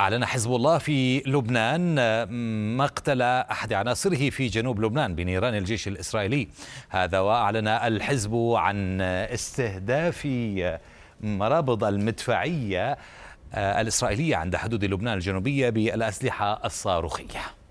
أعلن حزب الله في لبنان آه، مقتل أحد عناصره في جنوب لبنان بنيران الجيش الإسرائيلي هذا وأعلن الحزب عن استهداف مرابض المدفعية آه، الإسرائيلية عند حدود لبنان الجنوبية بالأسلحة الصاروخية